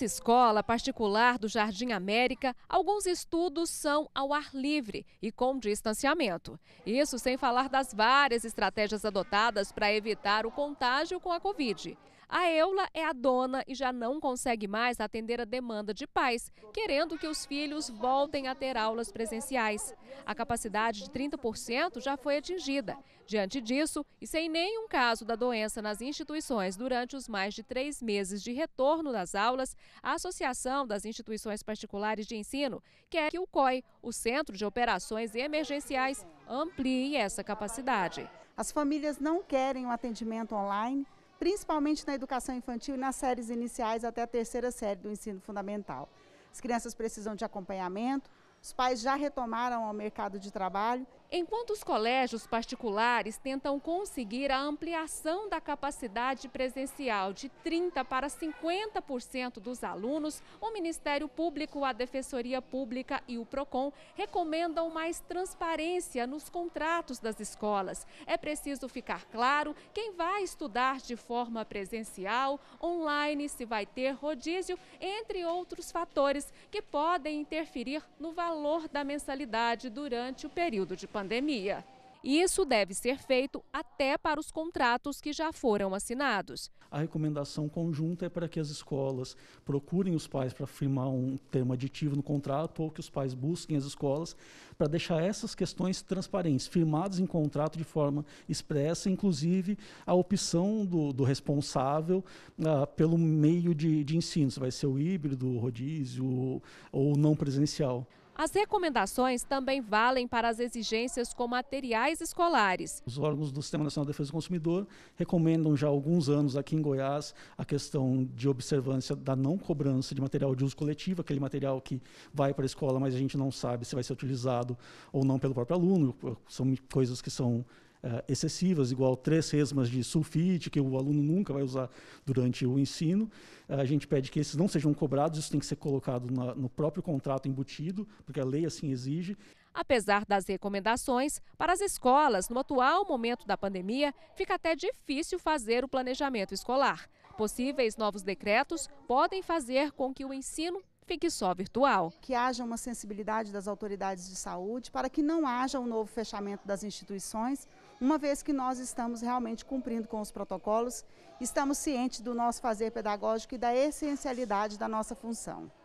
Nessa escola particular do Jardim América, alguns estudos são ao ar livre e com distanciamento. Isso sem falar das várias estratégias adotadas para evitar o contágio com a Covid. A Eula é a dona e já não consegue mais atender a demanda de pais, querendo que os filhos voltem a ter aulas presenciais. A capacidade de 30% já foi atingida. Diante disso, e sem nenhum caso da doença nas instituições durante os mais de três meses de retorno das aulas, a Associação das Instituições Particulares de Ensino quer que o COI, o Centro de Operações Emergenciais, amplie essa capacidade. As famílias não querem o um atendimento online, principalmente na educação infantil e nas séries iniciais até a terceira série do ensino fundamental. As crianças precisam de acompanhamento, os pais já retomaram ao mercado de trabalho Enquanto os colégios particulares tentam conseguir a ampliação da capacidade presencial de 30% para 50% dos alunos, o Ministério Público, a Defensoria Pública e o PROCON recomendam mais transparência nos contratos das escolas. É preciso ficar claro quem vai estudar de forma presencial, online, se vai ter rodízio, entre outros fatores que podem interferir no valor da mensalidade durante o período de pandemia pandemia. E isso deve ser feito até para os contratos que já foram assinados. A recomendação conjunta é para que as escolas procurem os pais para firmar um termo aditivo no contrato ou que os pais busquem as escolas para deixar essas questões transparentes, firmadas em contrato de forma expressa, inclusive a opção do, do responsável ah, pelo meio de, de ensino, se vai ser o híbrido, o rodízio ou não presencial. As recomendações também valem para as exigências com materiais escolares. Os órgãos do Sistema Nacional de Defesa do Consumidor recomendam já há alguns anos aqui em Goiás a questão de observância da não cobrança de material de uso coletivo, aquele material que vai para a escola, mas a gente não sabe se vai ser utilizado ou não pelo próprio aluno. São coisas que são uh, excessivas, igual três resmas de sulfite, que o aluno nunca vai usar durante o ensino. Uh, a gente pede que esses não sejam cobrados, isso tem que ser colocado na, no próprio contrato embutido, porque a lei assim exige. Apesar das recomendações, para as escolas, no atual momento da pandemia, fica até difícil fazer o planejamento escolar. Possíveis novos decretos podem fazer com que o ensino fique só virtual. Que haja uma sensibilidade das autoridades de saúde para que não haja um novo fechamento das instituições uma vez que nós estamos realmente cumprindo com os protocolos, estamos cientes do nosso fazer pedagógico e da essencialidade da nossa função.